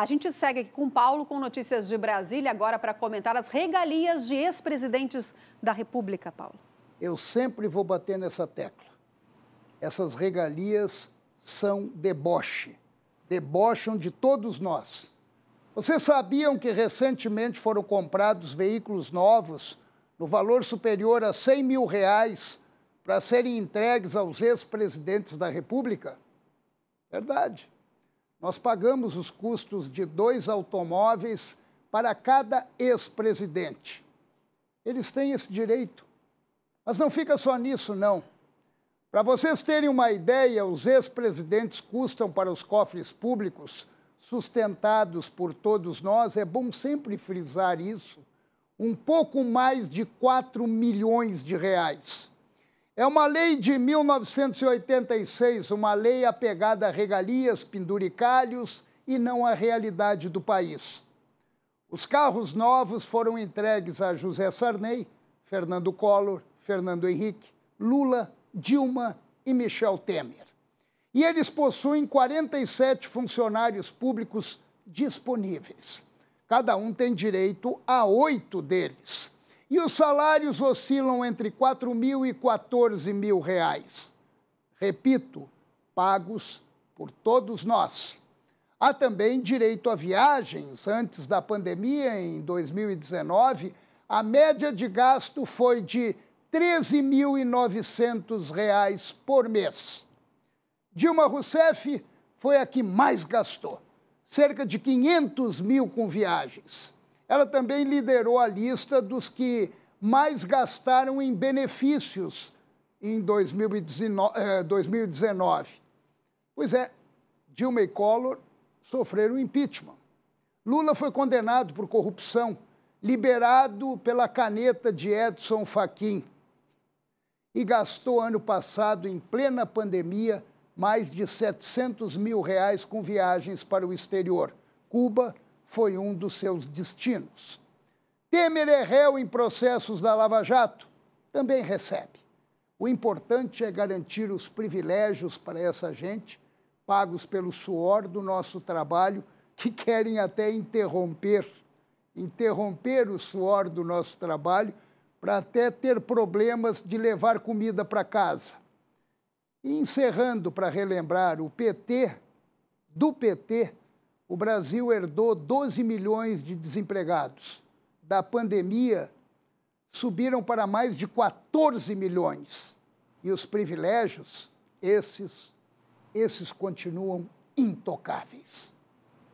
A gente segue aqui com Paulo com notícias de Brasília agora para comentar as regalias de ex-presidentes da República, Paulo. Eu sempre vou bater nessa tecla. Essas regalias são deboche. Debocham de todos nós. Vocês sabiam que recentemente foram comprados veículos novos no valor superior a 100 mil reais para serem entregues aos ex-presidentes da República? Verdade. Nós pagamos os custos de dois automóveis para cada ex-presidente. Eles têm esse direito. Mas não fica só nisso, não. Para vocês terem uma ideia, os ex-presidentes custam para os cofres públicos, sustentados por todos nós, é bom sempre frisar isso, um pouco mais de 4 milhões de reais. É uma lei de 1986, uma lei apegada a regalias, penduricalhos e não à realidade do país. Os carros novos foram entregues a José Sarney, Fernando Collor, Fernando Henrique, Lula, Dilma e Michel Temer. E eles possuem 47 funcionários públicos disponíveis. Cada um tem direito a oito deles. E os salários oscilam entre 4 mil e 14 mil reais. Repito, pagos por todos nós. Há também direito a viagens. Antes da pandemia, em 2019, a média de gasto foi de R$ 13.900 por mês. Dilma Rousseff foi a que mais gastou, cerca de 500 mil com viagens. Ela também liderou a lista dos que mais gastaram em benefícios em 2019. Eh, pois é, Dilma e Collor sofreram impeachment. Lula foi condenado por corrupção, liberado pela caneta de Edson Fachin e gastou ano passado, em plena pandemia, mais de 700 mil reais com viagens para o exterior, Cuba, foi um dos seus destinos. Temer é réu em processos da Lava Jato, também recebe. O importante é garantir os privilégios para essa gente, pagos pelo suor do nosso trabalho, que querem até interromper interromper o suor do nosso trabalho para até ter problemas de levar comida para casa. E encerrando para relembrar o PT, do PT o Brasil herdou 12 milhões de desempregados. Da pandemia, subiram para mais de 14 milhões. E os privilégios, esses, esses continuam intocáveis.